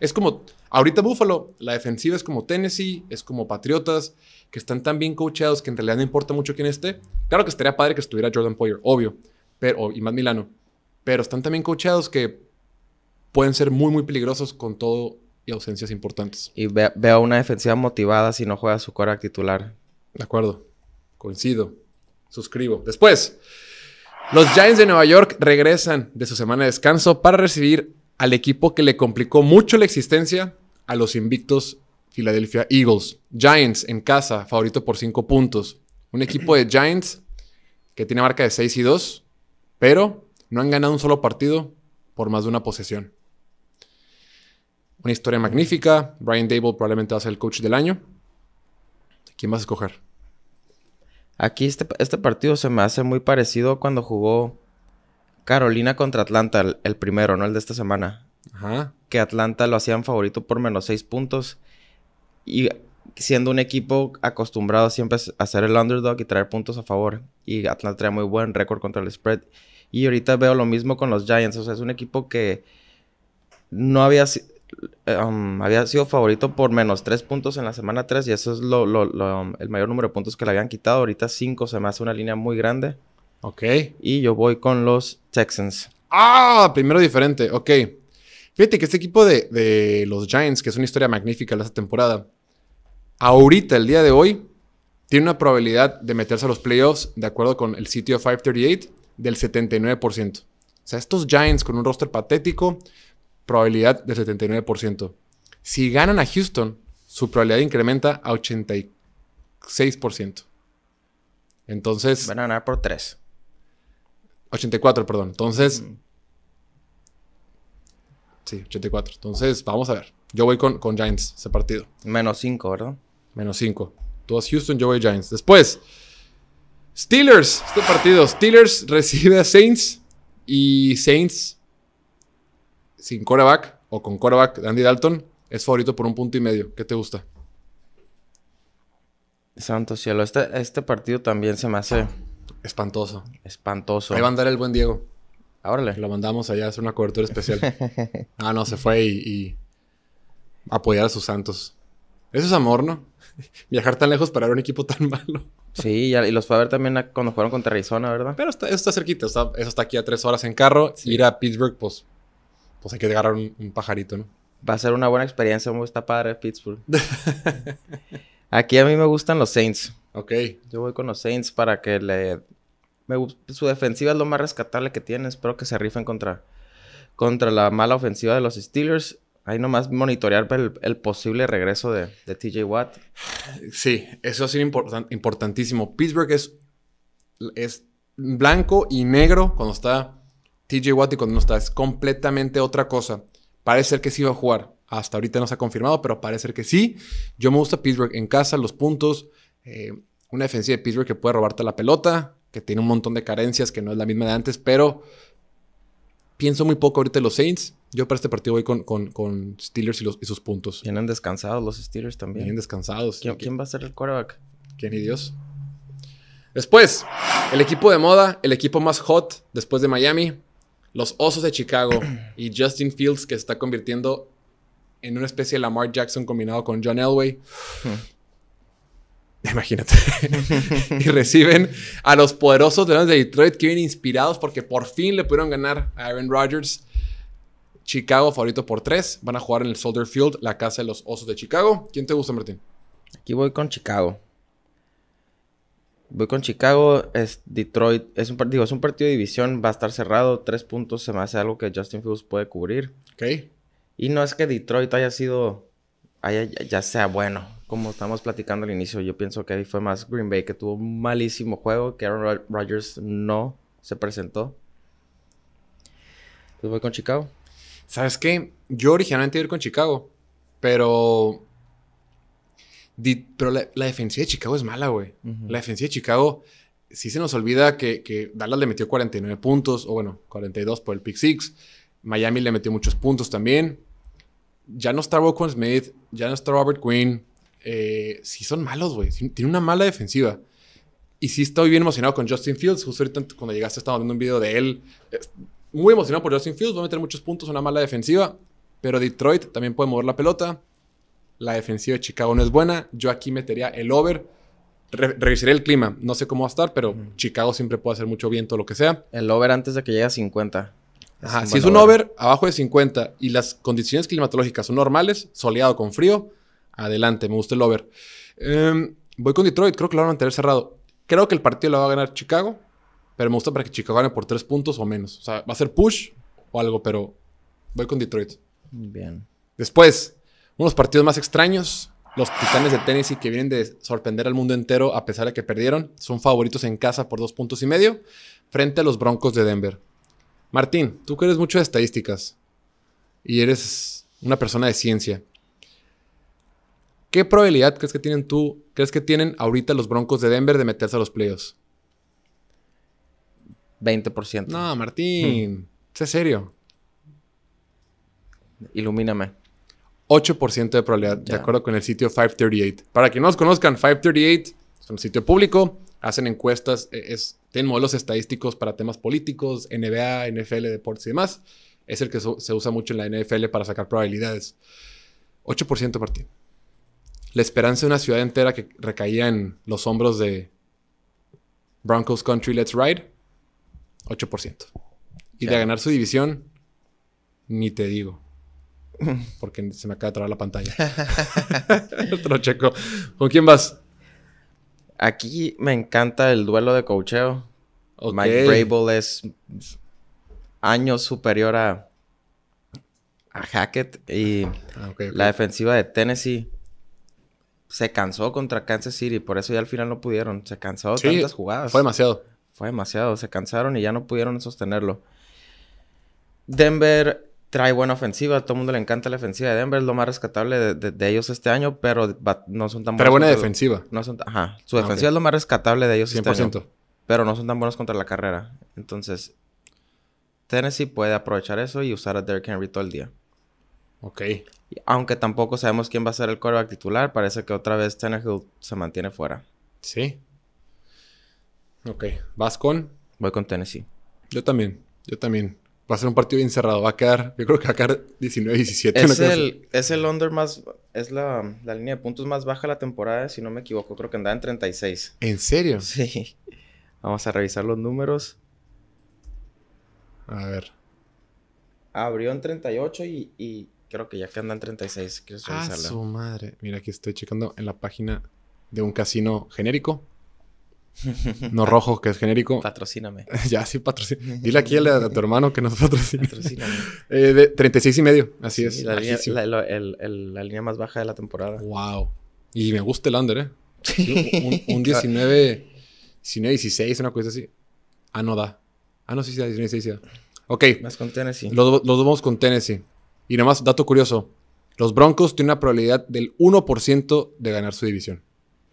es como, ahorita Buffalo, la defensiva es como Tennessee, es como Patriotas, que están tan bien coachados que en realidad no importa mucho quién esté. Claro que estaría padre que estuviera Jordan Poyer, obvio, pero, y más Milano, pero están tan bien coachados que pueden ser muy, muy peligrosos con todo y ausencias importantes. Y veo una defensiva motivada si no juega su cara titular. De acuerdo, coincido, suscribo. Después, los Giants de Nueva York regresan de su semana de descanso para recibir al equipo que le complicó mucho la existencia a los invictos Philadelphia Eagles. Giants en casa, favorito por 5 puntos. Un equipo de Giants que tiene marca de 6 y 2, pero no han ganado un solo partido por más de una posesión. Una historia magnífica. Brian Dable probablemente va a ser el coach del año. ¿Quién vas a escoger? Aquí este, este partido se me hace muy parecido cuando jugó Carolina contra Atlanta, el, primero, ¿no? El de esta semana. Ajá. Que Atlanta lo hacían favorito por menos seis puntos. Y siendo un equipo acostumbrado siempre a ser el underdog y traer puntos a favor. Y Atlanta trae muy buen récord contra el spread. Y ahorita veo lo mismo con los Giants. O sea, es un equipo que no había, um, había sido favorito por menos tres puntos en la semana 3. Y eso es el mayor número de puntos que le habían quitado. Ahorita cinco se me hace una línea muy grande. Y yo voy con los Texans. Ah, primero diferente, ok. Fíjate que este equipo de, los Giants, que es una historia magnífica la esta temporada, ahorita, el día de hoy, tiene una probabilidad de meterse a los playoffs, de acuerdo con el sitio 538, del 79%. O sea, estos Giants con un roster patético, probabilidad del 79%. Si ganan a Houston, su probabilidad incrementa a 86%. Entonces... Van a ganar por 3. 84, perdón. Entonces. Mm. Sí, 84. Entonces, vamos a ver. Yo voy con, con Giants ese partido. Menos 5, ¿verdad? Menos 5. Tú vas Houston, yo voy Giants. Después, Steelers. Este partido. Steelers recibe a Saints. Y Saints, sin coreback o con coreback Andy Dalton, es favorito por un punto y medio. ¿Qué te gusta? Santo cielo. Este, este partido también se me hace. Espantoso. Espantoso. Ahí va a andar el buen Diego. Órale. Lo mandamos allá a hacer una cobertura especial. ah, no, se fue y, apoyar a sus santos. Eso es amor, ¿no? Viajar tan lejos para ver un equipo tan malo. sí, y los fue a ver también cuando jugaron contra Arizona, ¿verdad? Pero está, eso está cerquita. eso está aquí a tres horas en carro. Ir a Pittsburgh, pues, pues hay que agarrar un, un pajarito, ¿no? Va a ser una buena experiencia. Está padre Pittsburgh. aquí a mí me gustan los Saints. Ok. Yo voy con los Saints para que le... su defensiva es lo más rescatable que tiene. Espero que se rifen contra, contra la mala ofensiva de los Steelers. Ahí nomás monitorear el, posible regreso de, TJ Watt. Sí, eso es sido importantísimo. Pittsburgh es, es blanco y negro cuando está TJ Watt y cuando no está. Es completamente otra cosa. Parece ser que sí va a jugar. Hasta ahorita no se ha confirmado, pero parece ser que sí. Yo me gusta Pittsburgh en casa, los puntos. Eh, una defensiva de Pittsburgh que puede robarte la pelota, que tiene un montón de carencias, que no es la misma de antes, pero pienso muy poco ahorita en los Saints. Yo para este partido voy con, Steelers y, sus puntos. Vienen descansados los Steelers también. Vienen descansados. ¿Quién, va a ser el quarterback? ¿Quién y Dios? Después, el equipo de moda, el equipo más hot después de Miami, los Osos de Chicago y Justin Fields que se está convirtiendo en una especie de Lamar Jackson combinado con John Elway. Hmm. Imagínate. y reciben a los poderosos de Detroit que vienen inspirados porque por fin le pudieron ganar a Aaron Rodgers. Chicago favorito por tres. Van a jugar en el Soldier Field, la casa de los Osos de Chicago. ¿Quién te gusta, Martín? Aquí voy con Chicago. Voy con Chicago, es Detroit. Es un, digo, es un partido de división, va a estar cerrado. Tres puntos se me hace algo que Justin Fields puede cubrir. Ok. Y no es que Detroit haya sido. ya sea bueno como estábamos platicando al inicio, yo pienso que ahí fue más Green Bay, que tuvo un malísimo juego, que Aaron Rodgers no se presentó. Pues voy con Chicago. ¿Sabes qué? Yo originalmente iba a ir con Chicago, pero... Pero la, defensiva de Chicago es mala, güey. La defensiva de Chicago, sí se nos olvida que, Dallas le metió 49 puntos, o bueno, 42 por el pick six. Miami le metió muchos puntos también. Ya no está Roquan Smith, ya no está Robert Quinn eh, si son malos, güey. Tiene una mala defensiva. Y sí estoy bien emocionado con Justin Fields. Justo ahorita cuando llegaste estaba viendo un video de él. Muy emocionado por Justin Fields. Va a meter muchos puntos, una mala defensiva. Pero Detroit también puede mover la pelota. La defensiva de Chicago no es buena. Yo aquí metería el over. revisaré el clima. No sé cómo va a estar, pero Chicago siempre puede hacer mucho viento, lo que sea. El over antes de que llegue a 50. Ajá, si es un over, abajo de 50 y las condiciones climatológicas son normales, soleado con frío, adelante, me gusta el over. Em, voy con Detroit, creo que lo van a mantener cerrado. Creo que el partido lo va a ganar Chicago, pero me gusta para que Chicago gane por tres puntos o menos. O sea, va a ser push o algo, pero voy con Detroit. Bien. Después, unos partidos más extraños. Los Titanes de Tennessee que vienen de sorprender al mundo entero a pesar de que perdieron. Son favoritos en casa por dos puntos y medio frente a los Broncos de Denver. Martín, tú que eres mucho de estadísticas y eres una persona de ciencia. ¿Qué probabilidad crees que tienen tú, crees que tienen ahorita los Broncos de Denver de meterse a los playoffs? 20%. No, Martín, ¿Es hmm. sé serio. Ilumíname. 8% de probabilidad, de acuerdo con el sitio 538. Para que no los conozcan, 538 es un sitio público, hacen encuestas, e, tienen modelos estadísticos para temas políticos, NBA, NFL, deportes y demás. Es el que se usa mucho en la NFL para sacar probabilidades. 8% Martín la esperanza de una ciudad entera que recaía en los hombros de Broncos Country Let's Ride, 8%. Y de ganar su división, ni te digo. Porque se me acaba de trabar la pantalla. otro checo. ¿Con quién vas? Aquí me encanta el duelo de cocheo. Mike Brable es Año superior a, a Hackett y ah, la defensiva de Tennessee se cansó contra Kansas City, por eso ya al final no pudieron. Se cansó tantas jugadas. Fue demasiado. Fue demasiado, se cansaron y ya no pudieron sostenerlo. Denver trae buena ofensiva, a todo el mundo le encanta la ofensiva de Denver, es lo más rescatable de, ellos este año, pero no son tan buenos. Trae buena defensiva. No son, ajá, su ah, defensiva es lo más rescatable de ellos 100%. este año. Pero no son tan buenos contra la carrera. Entonces, Tennessee puede aprovechar eso y usar a Derrick Henry todo el día. Ok. Aunque tampoco sabemos quién va a ser el coreback titular, parece que otra vez Tannehill se mantiene fuera. Sí. Ok. ¿Vas con? Voy con Tennessee. Yo también, yo también. Va a ser un partido bien cerrado. Va a quedar, yo creo que va a quedar 19-17. Es, el, es el under más, es la, línea de puntos más baja de la temporada, si no me equivoco. Creo que andaba en 36. ¿En serio? Sí. Vamos a revisar los números. A ver. Abrió en 38 y creo que ya que andan 36. ¿Quieres ah, su madre. Mira, aquí estoy checando en la página de un casino genérico. No rojo, que es genérico. Patrocíname. ya, sí, patrocíname. Dile aquí a, tu hermano que nos patrocina. Patrocíname. Eh, de 36 y medio, así es. La línea, más baja de la temporada. Wow. Y me gusta el under, ¿eh? Un, 19, 19, 16, una cosa así. Ah, no da. Ah, no, sí, sí 16 sí Ok. Más con Tennessee. Los, los dos vamos con Tennessee. Y nada más, dato curioso. Los Broncos tienen una probabilidad del 1% de ganar su división.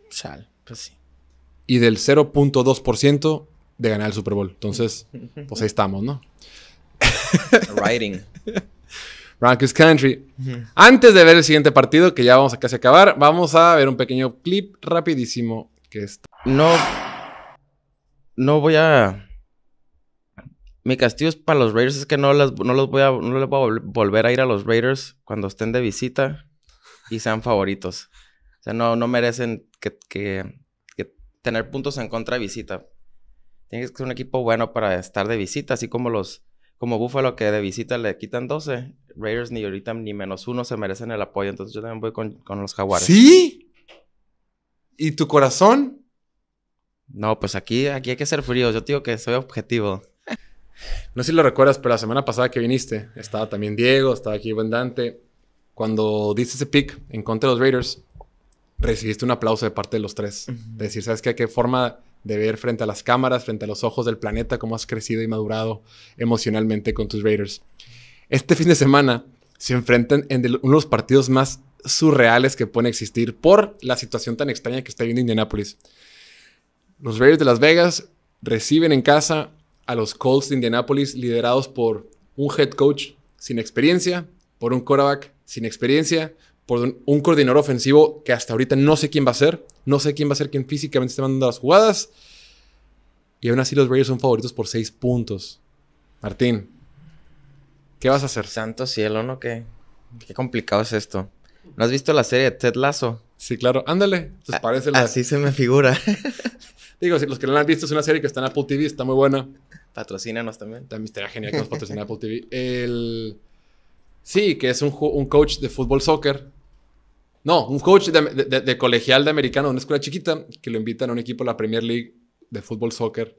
Sal, pues sí. Y del 0.2% de ganar el Super Bowl. Entonces, pues ahí estamos, ¿no? Writing. Broncos Country. Antes de ver el siguiente partido, que ya vamos a casi acabar, vamos a ver un pequeño clip rapidísimo que está. No. No voy a mi castigo es para los Raiders es que no, no los voy a, no les voy a volver a ir a los Raiders cuando estén de visita y sean favoritos. O sea, no, no merecen que, que, tener puntos en contra de visita. Tienes que ser un equipo bueno para estar de visita, así como los como Buffalo que de visita le quitan 12. Raiders ni ahorita ni menos uno se merecen el apoyo. Entonces yo también voy con, los jaguares. ¿Sí? ¿Y tu corazón? No, pues aquí, aquí hay que ser fríos. Yo digo que soy objetivo. No sé si lo recuerdas, pero la semana pasada que viniste, estaba también Diego, estaba aquí Dante. Cuando diste ese pick en contra de los Raiders, recibiste un aplauso de parte de los tres. decir, ¿sabes qué? ¿Qué forma de ver frente a las cámaras, frente a los ojos del planeta, cómo has crecido y madurado emocionalmente con tus Raiders? Este fin de semana se enfrentan en uno de los partidos más surreales que pueden existir por la situación tan extraña que está viviendo Indianápolis. Los Raiders de Las Vegas reciben en casa a los Colts de Indianapolis liderados por un head coach sin experiencia, por un quarterback sin experiencia, por un coordinador ofensivo que hasta ahorita no sé quién va a ser, no sé quién va a ser quien físicamente está mandando las jugadas. Y aún así los Raiders son favoritos por seis puntos. Martín, ¿qué vas a hacer? Santo cielo, ¿no? Qué, qué complicado es esto. ¿No has visto la serie de Ted Lasso? Sí, claro. Ándale. Pues ah, parece Así se me figura. Digo, si los que no la han visto, es una serie que está en Apple TV, está muy buena. Patrocínanos también. También estaría genial que nos patrocina Apple TV. Sí, que es un, coach de fútbol soccer. No, un coach de, colegial de americano una escuela chiquita que lo invitan a un equipo de la Premier League de fútbol soccer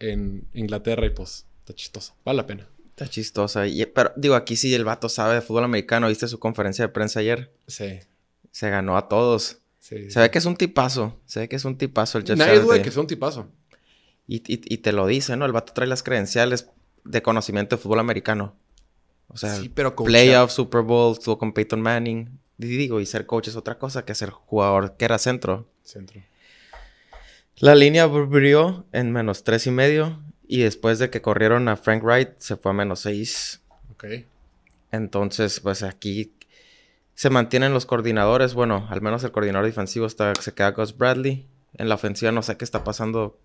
en Inglaterra y pues está chistoso. Vale la pena. Está chistosa. pero digo, aquí sí el vato sabe de fútbol americano. ¿Viste su conferencia de prensa ayer? Sí. Se ganó a todos se ve que es un tipazo. Se ve que es un tipazo Nadie duda de que es un tipazo. Y, te lo dice, ¿no? El vato trae las credenciales de conocimiento de fútbol americano. O sea, playoffs, Super Bowl, estuvo con Peyton Manning. Y digo, y ser coach es otra cosa que ser jugador, que era centro. Centro. La línea abrió en menos tres y medio. Y después de que corrieron a Frank Wright, se fue a menos seis. Ok. Entonces, pues aquí se mantienen los coordinadores. Bueno, al menos el coordinador defensivo está, se queda Gus Bradley. En la ofensiva no sé qué está pasando.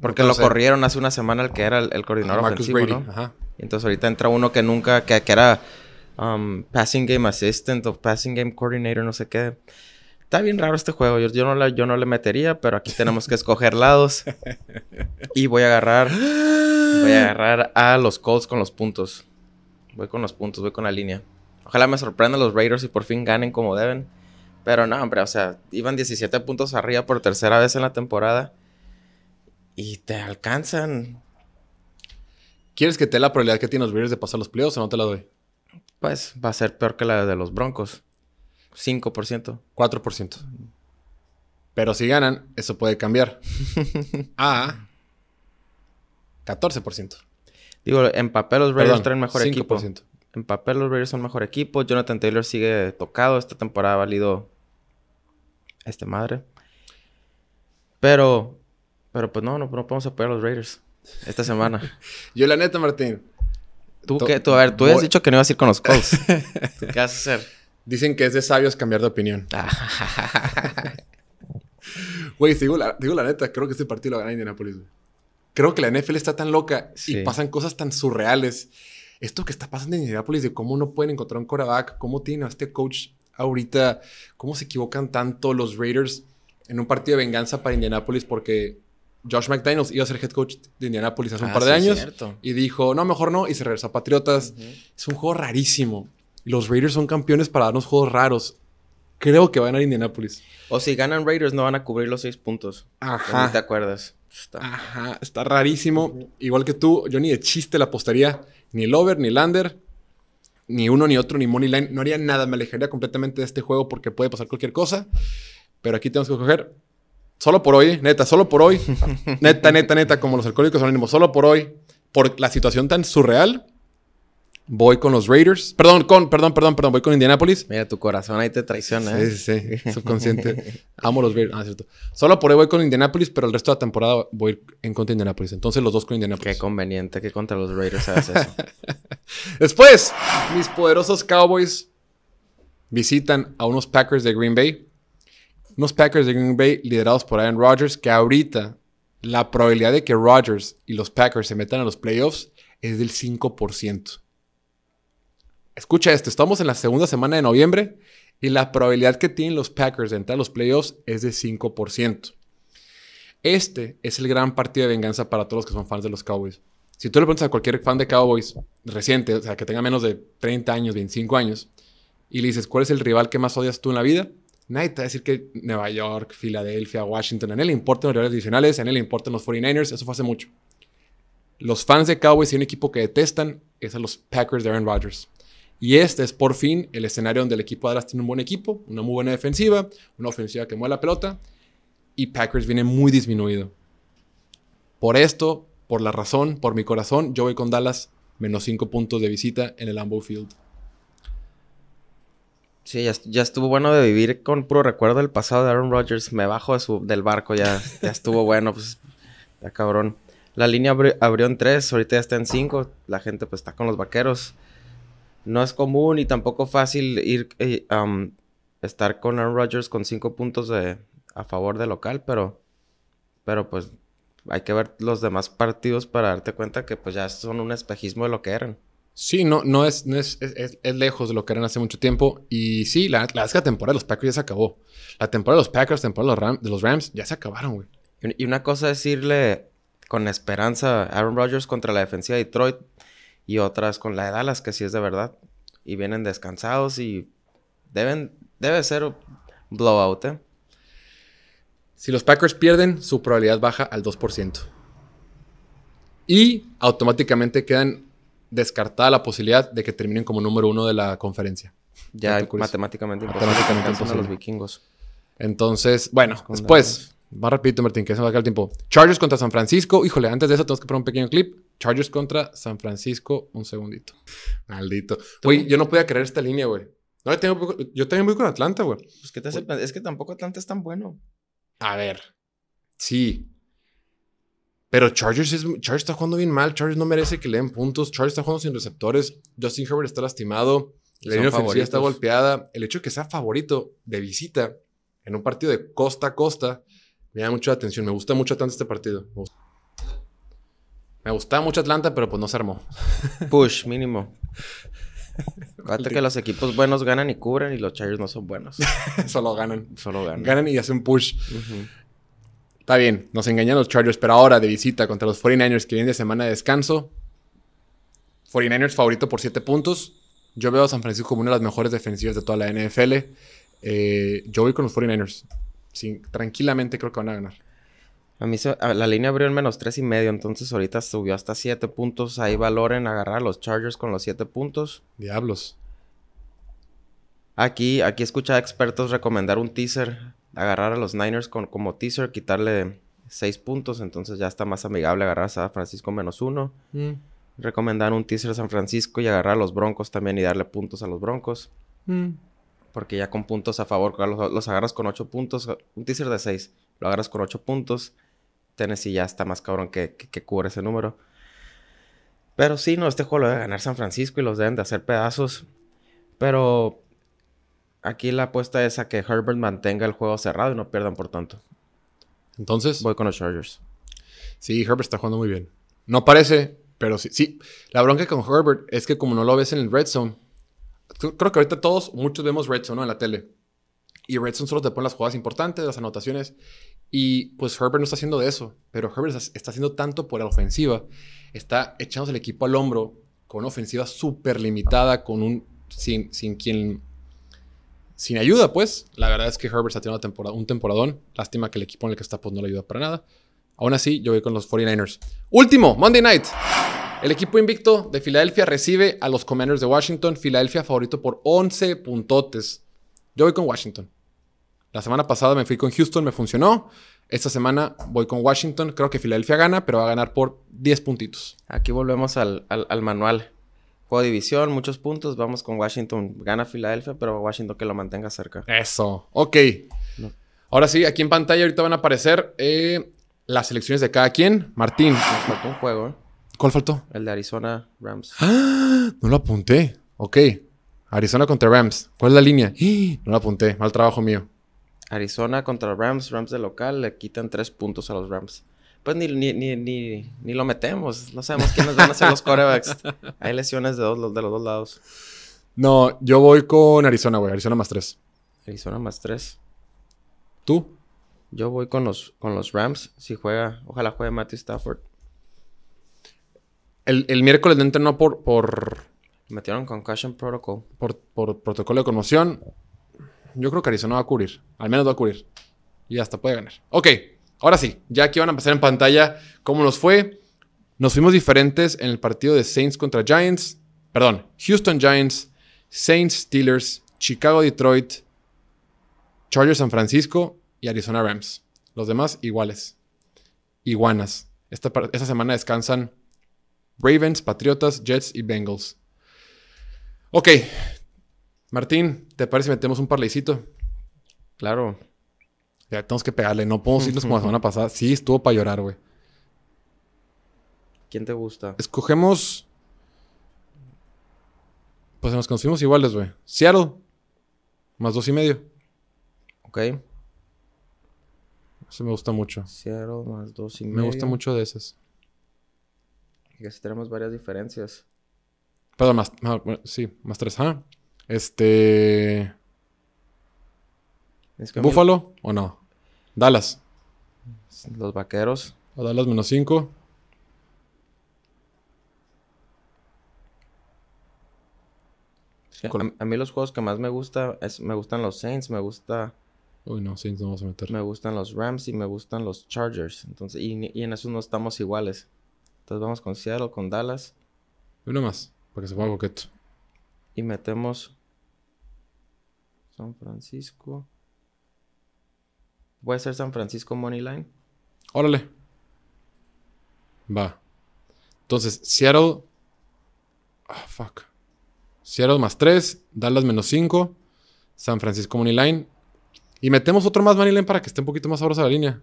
Porque lo corrieron hace una semana el que era el, coordinador ofensivo, ¿no? entonces ahorita entra uno que nunca, que, era um, passing game assistant o passing game coordinator, no sé qué. Está bien raro este juego. Yo, no, yo no le metería, pero aquí tenemos que escoger lados. y voy a agarrar. Voy a agarrar a los Colts con los puntos. Voy con los puntos, voy con la línea. Ojalá me sorprendan los Raiders y por fin ganen como deben. Pero no, hombre, o sea, iban 17 puntos arriba por tercera vez en la temporada. Y te alcanzan. ¿Quieres que te dé la probabilidad que tienen los Raiders de pasar los playoffs o no te la doy? Pues va a ser peor que la de los Broncos. 5%. 4%. Pero si ganan, eso puede cambiar. a 14%. Digo, en papel los Raiders traen mejor 5%. equipo en papel los Raiders son mejor equipo. Jonathan Taylor sigue tocado. Esta temporada ha valido este madre. Pero, pero pues no, no, podemos apoyar a los Raiders esta semana. Yo la neta, Martín. ¿Tú qué? Tú, a ver, tú has dicho que no ibas a ir con los Colts. ¿Qué vas a hacer? Dicen que es de sabios cambiar de opinión. Ah. Güey, digo la, neta, creo que este partido lo gana Indianapolis. Creo que la NFL está tan loca y pasan cosas tan surreales esto que está pasando en Indianapolis de cómo no pueden encontrar un quarterback, cómo tiene a este coach ahorita, cómo se equivocan tanto los Raiders en un partido de venganza para Indianapolis porque Josh McDaniels iba a ser head coach de Indianapolis hace un ah, par de años y dijo, no, mejor no, y se regresó a Patriotas. Es un juego rarísimo. Los Raiders son campeones para darnos juegos raros. Creo que van a Indianapolis. O si ganan Raiders, no van a cubrir los seis puntos. Ajá. te acuerdas. Está. está rarísimo. Igual que tú, yo ni de chiste la apostaría, ni Lover, ni Lander under, ni uno, ni otro, ni money line. No haría nada, me alejaría completamente de este juego porque puede pasar cualquier cosa. Pero aquí tenemos que coger solo por hoy, neta, solo por hoy. neta, neta, neta, como los alcohólicos anónimos, solo por hoy, por la situación tan surreal Voy con los Raiders. Perdón, con, perdón, perdón, perdón. Voy con Indianapolis. Mira, tu corazón ahí te traiciona. ¿eh? Sí, sí, sí. Subconsciente. Amo los Raiders. Ah, cierto. Solo por ahí voy con Indianapolis, pero el resto de la temporada voy en contra de Indianapolis. Entonces los dos con Indianapolis. Qué conveniente que contra los Raiders hagas eso. Después, mis poderosos Cowboys visitan a unos Packers de Green Bay. Unos Packers de Green Bay liderados por Aaron Rodgers, que ahorita la probabilidad de que Rodgers y los Packers se metan a los playoffs es del 5% escucha esto, estamos en la segunda semana de noviembre y la probabilidad que tienen los Packers de entrar a los playoffs es de 5%. Este es el gran partido de venganza para todos los que son fans de los Cowboys. Si tú le preguntas a cualquier fan de Cowboys reciente, o sea, que tenga menos de 30 años, 25 años, y le dices, ¿cuál es el rival que más odias tú en la vida? Nadie te va a decir que Nueva York, Filadelfia, Washington, a él le importan los rivales adicionales, a él le importan los 49ers, eso fue hace mucho. Los fans de Cowboys y un equipo que detestan es a los Packers de Aaron Rodgers. Y este es por fin el escenario donde el equipo de Dallas tiene un buen equipo, una muy buena defensiva, una ofensiva que mueve la pelota y Packers viene muy disminuido. Por esto, por la razón, por mi corazón, yo voy con Dallas menos 5 puntos de visita en el Lambeau Field. Sí, ya, estuvo bueno de vivir con puro recuerdo del pasado de Aaron Rodgers. Me bajo del barco, ya, ya estuvo bueno, pues ya cabrón. La línea abrió en 3, ahorita ya está en 5. La gente pues está con los vaqueros no es común y tampoco fácil ir eh, a estar con Aaron Rodgers con cinco puntos a favor de local, pero, pero pues hay que ver los demás partidos para darte cuenta que pues ya son un espejismo de lo que eran. Sí, no, no, es, es, es, lejos de lo que eran hace mucho tiempo. Y sí, la, la temporada de los Packers ya se acabó. La temporada de los Packers, la temporada de los, de los Rams, ya se acabaron, güey. Y una cosa es irle con esperanza a Aaron Rodgers contra la defensiva de Detroit y otras con la edad las que sí es de verdad. Y vienen descansados y deben, debe ser blowout, ¿eh? Si los Packers pierden, su probabilidad baja al 2%. Y automáticamente quedan descartada la posibilidad de que terminen como número uno de la conferencia. Ya matemáticamente, matemáticamente imposible. Los vikingos. Entonces, bueno, después, Va rapidito, Martín, que se va a el tiempo. Chargers contra San Francisco. Híjole, antes de eso tenemos que poner un pequeño clip. Chargers contra San Francisco. Un segundito. Maldito. Güey, yo no podía creer esta línea, güey. yo, también voy con Atlanta, güey. Pues, es que tampoco Atlanta es tan bueno. A ver. Sí. Pero Chargers, está jugando bien mal. Chargers no merece que le den puntos. Chargers está jugando sin receptores. Justin Herbert está lastimado. La línea ofensiva está golpeada. El hecho de que sea favorito de visita en un partido de costa a costa me da mucha atención. Me gusta mucho Atlanta este partido. Me gusta, mucho Atlanta, pero pues no se armó. Push, mínimo. Acuérdate que los equipos buenos ganan y cubren y los Chargers no son buenos. Solo ganan. Solo ganan. Ganan y hacen push. Está bien, nos engañan los Chargers, pero ahora de visita contra los 49ers que vienen de semana de descanso. 49ers favorito por 7 puntos. Yo veo a San Francisco como una de las mejores defensivas de toda la NFL. Eh, yo voy con los 49ers tranquilamente creo que van a ganar. A mí se, la línea abrió en menos tres y medio, entonces ahorita subió hasta siete puntos. Ahí valor en agarrar a los Chargers con los siete puntos. Diablos. Aquí, aquí escucha a expertos recomendar un teaser, agarrar a los Niners con, como teaser, quitarle seis puntos, entonces ya está más amigable agarrar a San Francisco menos uno. Mm. Recomendar un teaser a San Francisco y agarrar a los Broncos también y darle puntos a los Broncos. Mm porque ya con puntos a favor, los, agarras con 8 puntos, un teaser de 6, lo agarras con 8 puntos, Tennessee ya está más cabrón que, cubre ese número. Pero sí, no, este juego lo debe ganar San Francisco y los deben de hacer pedazos. Pero aquí la apuesta es a que Herbert mantenga el juego cerrado y no pierdan por tanto. Entonces. Voy con los Chargers. Sí, Herbert está jugando muy bien. No parece, pero sí. Sí, la bronca con Herbert es que como no lo ves en el red zone, creo que ahorita todos, muchos vemos Red Zone en la tele. Y Red Zone solo te pone las jugadas importantes, las anotaciones. Y pues Herbert no está haciendo de eso. Pero Herbert está haciendo tanto por la ofensiva. Está echándose el equipo al hombro con una ofensiva súper limitada, con un. Sin, sin quien. Sin ayuda, pues. La verdad es que Herbert está teniendo temporada, un temporadón. Lástima que el equipo en el que está, pues no le ayuda para nada. Aún así, yo voy con los 49ers. Último, Monday Night. El equipo invicto de Filadelfia recibe a los Commanders de Washington. Filadelfia favorito por 11 puntotes. Yo voy con Washington. La semana pasada me fui con Houston, me funcionó. Esta semana voy con Washington. Creo que Filadelfia gana, pero va a ganar por 10 puntitos. Aquí volvemos al, manual. Juego de división, muchos puntos. Vamos con Washington. Gana Filadelfia, pero Washington que lo mantenga cerca. Eso. Ok. Ahora sí, aquí en pantalla ahorita van a aparecer eh, las selecciones de cada quien. Martín. Nos un juego, ¿eh? ¿Cuál faltó? El de Arizona Rams. No lo apunté. Ok. Arizona contra Rams. ¿Cuál es la línea? No lo apunté. Mal trabajo mío. Arizona contra Rams. Rams de local. Le quitan tres puntos a los Rams. Pues ni, ni, lo metemos. No sabemos quiénes van a ser los corebacks. Hay lesiones de, dos, de los dos lados. No, yo voy con Arizona, güey. Arizona más tres. Arizona más tres. ¿Tú? Yo voy con los, con los Rams. Si juega, ojalá juegue Matthew Stafford el, miércoles no entrenó por, por. Metieron Concussion Protocol. Por, protocolo de conmoción. Yo creo que Arizona va a cubrir. Al menos va a cubrir. Y hasta puede ganar. Ok, ahora sí. Ya aquí van a pasar en pantalla cómo nos fue. Nos fuimos diferentes en el partido de Saints contra Giants. Perdón, Houston Giants, Saints Steelers, Chicago Detroit, Chargers San Francisco y Arizona Rams. Los demás iguales. Iguanas. Esta, esta semana descansan Ravens, Patriotas, Jets y Bengals. Ok. Martín, ¿te parece si metemos un parlecito? Claro. Ya tenemos que pegarle. No podemos irnos como la semana pasada. Sí, estuvo para llorar, güey. ¿Quién te gusta? Escogemos. Pues nos conocimos iguales, güey. Seattle. Más dos y medio. Ok. Eso me gusta mucho. Seattle más dos y medio. Me gusta mucho de esas. Y que tenemos varias diferencias. Perdón, más, ah, sí, más tres. Ajá. Este. ¿Búfalo o no? Dallas. Los vaqueros. O Dallas menos cinco. a, mí los juegos que más me gusta es, me gustan los Saints, me gusta. Uy, no, Saints no vamos a meter. Me gustan los Rams y me gustan los Chargers. Entonces, y, y en eso no estamos iguales. Entonces vamos con Seattle, con Dallas. Y uno más, porque que se ponga coqueto. Y metemos San Francisco. Voy a hacer San Francisco Moneyline. Órale. Va. Entonces, Seattle. Ah, fuck. Seattle más 3, Dallas menos 5, San Francisco Moneyline. Y metemos otro más Moneyline para que esté un poquito más sabrosa la línea.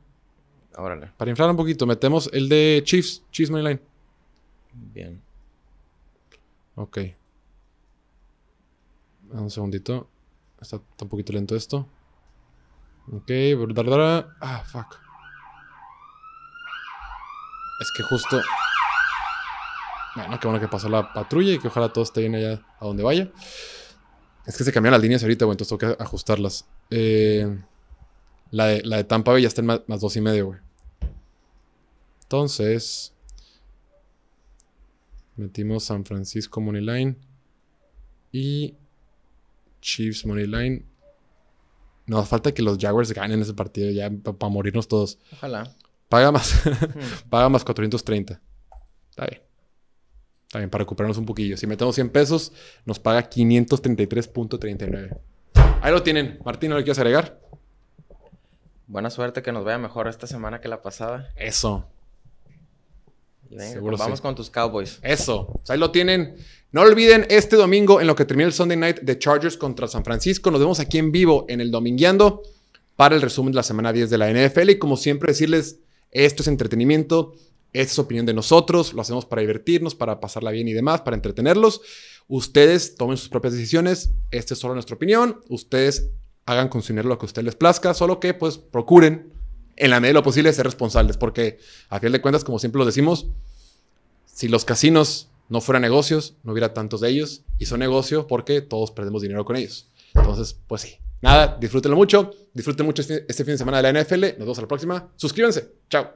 Órale. Para inflar un poquito, metemos el de Chiefs, Chiefs Line. Bien. Ok. Un segundito. Está, un poquito lento esto. Ok, Ah, fuck. Es que justo. Bueno, qué bueno que pasó la patrulla y que ojalá todo esté bien allá a donde vaya. Es que se cambiaron las líneas ahorita, güey, entonces tengo que ajustarlas. Eh, la, de, Tampa Bay ya está en más, más dos y medio, güey. Entonces, metimos San Francisco Money Line y Chiefs Line. Nos falta que los Jaguars ganen ese partido ya para morirnos todos. Ojalá. Paga más. Paga más 430. Está bien. Está bien, para recuperarnos un poquillo. Si metemos 100 pesos, nos paga 533.39. Ahí lo tienen. Martín, ¿no le quieres agregar? Buena suerte, que nos vaya mejor esta semana que la pasada. Eso. Pues vamos con tus Cowboys. Eso. Pues ahí lo tienen. No olviden este domingo en lo que termina el Sunday Night de Chargers contra San Francisco. Nos vemos aquí en vivo en el Domingueando para el resumen de la semana 10 de la NFL. Y como siempre, decirles, esto es entretenimiento, esta es opinión de nosotros, lo hacemos para divertirnos, para pasarla bien y demás, para entretenerlos. Ustedes tomen sus propias decisiones, esta es solo nuestra opinión, ustedes hagan consumir lo que a ustedes les plazca, solo que pues procuren en la medida de lo posible, ser responsables, porque a fin de cuentas, como siempre lo decimos, si los casinos no fueran negocios, no hubiera tantos de ellos, y son negocio porque todos perdemos dinero con ellos. Entonces, pues sí. Nada, disfrútenlo mucho, disfruten mucho este, este fin de semana de la NFL, nos vemos a la próxima, suscríbanse, chao.